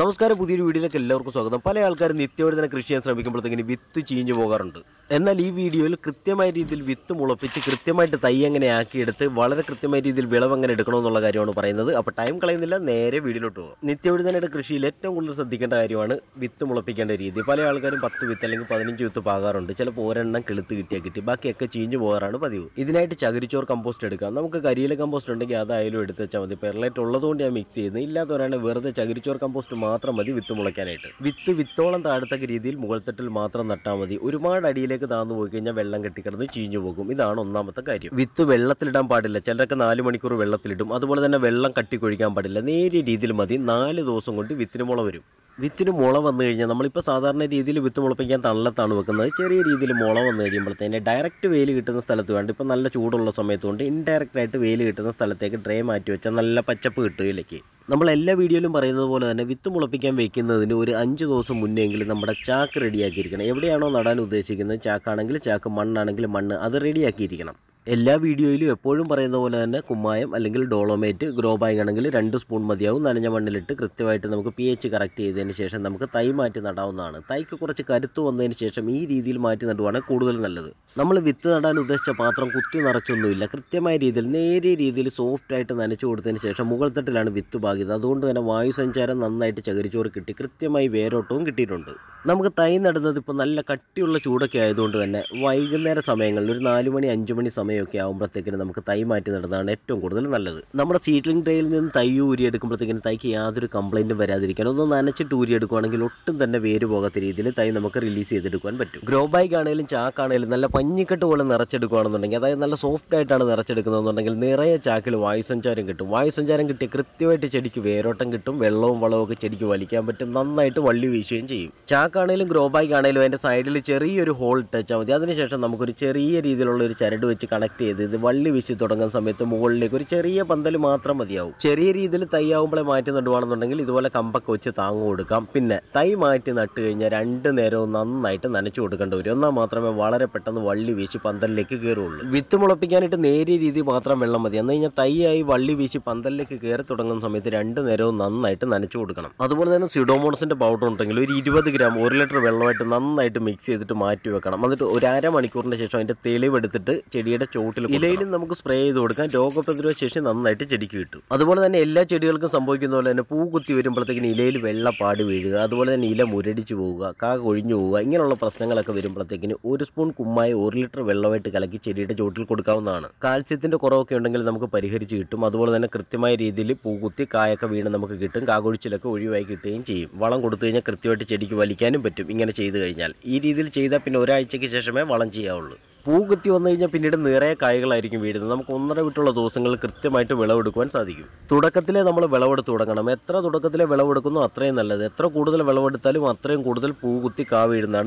നമസ്കാരം പുതിയൊരു വീഡിയോയിലേക്ക് എല്ലാവർക്കും സ്വാഗതം പല ആൾക്കാരും നിത്യമായിട്ട് തന്നെ കൃഷി ചെയ്യാൻ ശ്രമിക്കുമ്പോഴത്തേക്കിന് വിത്ത് ചീഞ്ഞു പോകാറുണ്ട് എന്നാൽ ഈ വീഡിയോയിൽ കൃത്യമായ രീതിയിൽ വിത്ത് മുളപ്പിച്ച് കൃത്യമായിട്ട് തൈ എങ്ങനെ ആക്കിയെടുത്ത് വളരെ കൃത്യമായ രീതിയിൽ വിളവ് എങ്ങനെ എടുക്കണമെന്നുള്ള കാര്യമാണ് പറയുന്നത് അപ്പോൾ ടൈം കളയുന്നില്ല നേരെ വീടിലോട്ട് പോകും നിത്യവഴുതനയുടെ കൃഷിയിൽ ഏറ്റവും കൂടുതൽ ശ്രദ്ധിക്കേണ്ട കാര്യമാണ് വിത്ത് മുളപ്പിക്കേണ്ട രീതി പല ആൾക്കാരും പത്ത് വിത്ത് അല്ലെങ്കിൽ പതിനഞ്ച് വിത്ത് പാകാറുണ്ട് ചിലപ്പോൾ ഒരെണ്ണം കെളുത്ത് കിട്ടിയാൽ കിട്ടി ബാക്കിയൊക്കെ ചീഞ്ഞു പോകാറാണ് പതിവ് ഇതിനായിട്ട് ചകിരിച്ചോർ കമ്പോസ്റ്റ് എടുക്കാം നമുക്ക് കരിയില കമ്പോസ്റ്റ് ഉണ്ടെങ്കിൽ അതായാലും എടുത്ത് വെച്ചാൽ മതി പെർലൈറ്റ് ഉള്ളതുകൊണ്ട് ഞാൻ മിക്സ് ചെയ്യുന്നത് ഇല്ലാത്തവരാണ് വെറുതെ ചകിരിച്ചോർ കമ്പോസ്റ്റ് മാത്രം മതി വിത്ത് മുളയ്ക്കാനായിട്ട് വിത്ത് വിത്തോളം താഴത്തക്ക രീതിയിൽ മുകൾത്തട്ടിൽ മാത്രം നട്ടാൽ മതി ഒരുപാട് അടിയിലേക്ക് താന്നു പോയി കഴിഞ്ഞാൽ വെള്ളം കെട്ടിക്കിടന്ന് ചീഞ്ഞു പോകും ഇതാണ് ഒന്നാമത്തെ കാര്യം വിത്ത് വെള്ളത്തിലിടാൻ പാടില്ല ചിലരൊക്കെ നാല് മണിക്കൂർ വെള്ളത്തിലിടും അതുപോലെ തന്നെ വെള്ളം കട്ടിക്കൊഴിക്കാൻ പാടില്ല നേരിയ രീതിയിൽ മതി നാല് ദിവസം കൊണ്ട് വിത്തിന് മുള വരും വിത്തിന് മുള വന്നു കഴിഞ്ഞാൽ നമ്മളിപ്പോൾ സാധാരണ രീതിയിൽ വിത്ത് മുളപ്പിക്കാൻ തണലത്താണ് വെക്കുന്നത് ചെറിയ രീതിയിൽ മുള വന്നു കഴിയുമ്പോഴത്തേനെ ഡയറക്റ്റ് വെയിൽ കിട്ടുന്ന സ്ഥലത്ത് വേണ്ട ഇപ്പോൾ നല്ല ചൂടുള്ള സമയത്തുകൊണ്ട് ഇൻഡയറക്റ്റായിട്ട് വെയിൽ കിട്ടുന്ന സ്ഥലത്തേക്ക് ഡ്രൈ മാറ്റി വെച്ചാൽ നല്ല പച്ചപ്പ് കിട്ടുകയിലേക്ക് നമ്മൾ എല്ലാ വീഡിയോയിലും പറയുന്നത് പോലെ തന്നെ വിത്ത് മുളപ്പിക്കാൻ വെക്കുന്നതിന് ഒരു അഞ്ച് ദിവസം മുന്നെങ്കിലും നമ്മുടെ ചാക്ക് റെഡിയാക്കിയിരിക്കണം എവിടെയാണോ നടാൻ ഉദ്ദേശിക്കുന്നത് ചാക്കാണെങ്കിൽ ചാക്ക് മണ്ണാണെങ്കിൽ മണ്ണ് അത് റെഡിയാക്കിയിരിക്കണം എല്ലാ വീഡിയോയിലും എപ്പോഴും പറയുന്ന പോലെ തന്നെ കുമ്മായം അല്ലെങ്കിൽ ഡോളോമേറ്റ് ഗ്രോ ബാഗ് ആണെങ്കിൽ രണ്ട് സ്പൂൺ മതിയാവും നനഞ്ഞ മണ്ണിലിട്ട് കൃത്യമായിട്ട് നമുക്ക് പി എച്ച് കറക്റ്റ് ചെയ്തതിന് ശേഷം നമുക്ക് തൈ മാറ്റി നടാവുന്നതാണ് തൈക്ക് കുറച്ച് കരുത്ത് വന്നതിന് ശേഷം ഈ രീതിയിൽ മാറ്റി നടുവാണ് കൂടുതൽ നല്ലത് നമ്മൾ വിത്ത് നടാൻ ഉദ്ദേശിച്ച പാത്രം കുത്തി നിറച്ചൊന്നുമില്ല കൃത്യമായ രീതിയിൽ നേരിയ രീതിയിൽ സോഫ്റ്റായിട്ട് നനച്ചു കൊടുത്തതിന് ശേഷം തട്ടിലാണ് വിത്ത് പാകിയത് അതുകൊണ്ട് തന്നെ വായുസഞ്ചാരം സഞ്ചാരം നന്നായിട്ട് ചകിരിച്ചോറ് കിട്ടി കൃത്യമായി വേരോട്ടവും കിട്ടിയിട്ടുണ്ട് നമുക്ക് തൈ നടുന്നത് ഇപ്പോൾ നല്ല കട്ടിയുള്ള ചൂടൊക്കെ ആയതുകൊണ്ട് തന്നെ വൈകുന്നേര സമയങ്ങളിൽ ഒരു നാല് മണി അഞ്ച് മണി സമയം സമയമൊക്കെ ആകുമ്പോഴത്തേക്കിനും നമുക്ക് തൈ മാറ്റി നടുന്നതാണ് ഏറ്റവും കൂടുതൽ നല്ലത് നമ്മുടെ സീഡ്ലിംഗ് ട്രേയിൽ നിന്ന് തൈ എടുക്കുമ്പോഴത്തേക്കിനും തൈക്ക് യാതൊരു കംപ്ലൈൻറ്റും വരാതിരിക്കാൻ ഒന്ന് നനച്ചിട്ട് എടുക്കുകയാണെങ്കിൽ ഒട്ടും തന്നെ വേര് പോകാത്ത രീതിയിൽ തൈ നമുക്ക് റിലീസ് ചെയ്തെടുക്കാൻ പറ്റും ഗ്രോ ബാഗ് ആണെങ്കിലും ചാക്കാണെങ്കിലും നല്ല പഞ്ഞിക്കെട്ട് പോലെ നിറച്ചെടുക്കുകയാണെന്നുണ്ടെങ്കിൽ അതായത് നല്ല സോഫ്റ്റ് ആയിട്ടാണ് നിറച്ചെടുക്കുന്നതെന്നുണ്ടെങ്കിൽ നിറയെ ചാക്കിൽ വായു സഞ്ചാരം കിട്ടും വായു സഞ്ചാരം കിട്ടി കൃത്യമായിട്ട് ചെടിക്ക് വേരോട്ടം കിട്ടും വെള്ളവും വളവും ഒക്കെ ചെടിക്ക് വലിക്കാൻ പറ്റും നന്നായിട്ട് വള്ളി വീശുകയും ചെയ്യും ചാക്കാണെങ്കിലും ഗ്രോ ബാഗ് ആണെങ്കിലും അതിൻ്റെ സൈഡിൽ ചെറിയൊരു ഹോൾ ടച്ചാൽ മതി അതിനുശേഷം നമുക്കൊരു ചെറിയ രീതിയിലുള്ള ഒരു ചരട് വെച്ച് കണക്ട് കണക്ട് ചെയ്ത് ഇത് വള്ളി വീശി തുടങ്ങുന്ന സമയത്ത് മുകളിലേക്ക് ഒരു ചെറിയ പന്തൽ മാത്രം മതിയാവും ചെറിയ രീതിയിൽ തൈ ആവുമ്പോഴേ മാറ്റി നടുവാണെന്നുണ്ടെങ്കിൽ ഇതുപോലെ കമ്പൊക്കെ വെച്ച് താങ്ങു കൊടുക്കാം പിന്നെ തൈ മാറ്റി നട്ട് കഴിഞ്ഞാൽ രണ്ട് നേരവും നന്നായിട്ട് നനച്ചു കൊടുക്കേണ്ടി വരും എന്നാൽ മാത്രമേ വളരെ പെട്ടെന്ന് വള്ളി വീശി പന്തലിലേക്ക് കയറുള്ളൂ വിത്ത് മുളപ്പിക്കാനായിട്ട് നേരിയ രീതി മാത്രം വെള്ളം മതി എന്ന് കഴിഞ്ഞാൽ തൈയായി വള്ളി വീശി പന്തലിലേക്ക് കയറി തുടങ്ങുന്ന സമയത്ത് രണ്ട് നേരവും നന്നായിട്ട് നനച്ചു കൊടുക്കണം അതുപോലെ തന്നെ സിഡോമോണസിന്റെ പൗഡർ ഉണ്ടെങ്കിൽ ഒരു ഇരുപത് ഗ്രാം ഒരു ലിറ്റർ വെള്ളമായിട്ട് നന്നായിട്ട് മിക്സ് ചെയ്തിട്ട് മാറ്റി വെക്കണം എന്നിട്ട് ഒരു മണിക്കൂറിന് ശേഷം അതിന്റെ തെളിവെടുത്തിട്ട് ചെടിയുടെ ചുവട്ടിൽ ഇലയിലും നമുക്ക് സ്പ്രേ ചെയ്ത് കൊടുക്കാം രോഗപ്രതിരോധ ശേഷി നന്നായിട്ട് ചെടിക്ക് കിട്ടും അതുപോലെ തന്നെ എല്ലാ ചെടികൾക്കും സംഭവിക്കുന്ന പോലെ തന്നെ പൂ കുത്തി വരുമ്പോഴത്തേക്കിന് ഇലയിൽ പാടി വീഴുക അതുപോലെ തന്നെ ഇല മുരടിച്ച് പോവുക കാക ഒഴിഞ്ഞു പോവുക ഇങ്ങനെയുള്ള പ്രശ്നങ്ങളൊക്കെ വരുമ്പോഴത്തേക്കിന് ഒരു സ്പൂൺ കുമ്മായി ഒരു ലിറ്റർ വെള്ളമായിട്ട് കലക്കി ചെടിയുടെ ചുവട്ടിൽ കൊടുക്കാവുന്നതാണ് കാൽസ്യത്തിന്റെ കുറവൊക്കെ ഉണ്ടെങ്കിൽ നമുക്ക് പരിഹരിച്ച് കിട്ടും അതുപോലെ തന്നെ കൃത്യമായ രീതിയിൽ പൂ കുത്തി കായൊക്കെ വീണ് നമുക്ക് കിട്ടും കാകൊഴിച്ചിലൊക്കെ ഒഴിവായി കിട്ടുകയും ചെയ്യും വളം കൊടുത്തു കഴിഞ്ഞാൽ കൃത്യമായിട്ട് ചെടിക്ക് വലിക്കാനും പറ്റും ഇങ്ങനെ ചെയ്തു കഴിഞ്ഞാൽ ഈ രീതിയിൽ ചെയ്താൽ പിന്നെ ഒരാഴ്ചയ്ക്ക് ശേഷമേ വളം ചെയ്യാവുള്ളൂ പൂ കുത്തി വന്നു കഴിഞ്ഞാൽ പിന്നീട് നിറയെ കായകളായിരിക്കും വീഴുന്നത് നമുക്ക് ഒന്നര വിട്ടുള്ള ദിവസങ്ങൾ കൃത്യമായിട്ട് വിളവെടുക്കുവാൻ സാധിക്കും തുടക്കത്തിലെ നമ്മൾ വിളവെടുത്ത് തുടങ്ങണം എത്ര തുടക്കത്തിലെ വിളവെടുക്കുന്നോ അത്രയും നല്ലത് എത്ര കൂടുതൽ വിളവെടുത്താലും അത്രയും കൂടുതൽ പൂ കുത്തി കാ വീഴുന്നതാണ്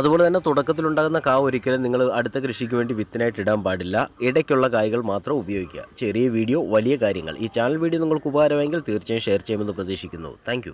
അതുപോലെ തന്നെ തുടക്കത്തിലുണ്ടാകുന്ന കാവ് ഒരിക്കലും നിങ്ങൾ അടുത്ത കൃഷിക്ക് വേണ്ടി വിത്തിനായിട്ട് ഇടാൻ പാടില്ല ഇടയ്ക്കുള്ള കായകൾ മാത്രം ഉപയോഗിക്കുക ചെറിയ വീഡിയോ വലിയ കാര്യങ്ങൾ ഈ ചാനൽ വീഡിയോ നിങ്ങൾക്ക് ഉപകാരമെങ്കിൽ തീർച്ചയായും ഷെയർ ചെയ്യുമെന്ന് പ്രതീക്ഷിക്കുന്നു താങ്ക്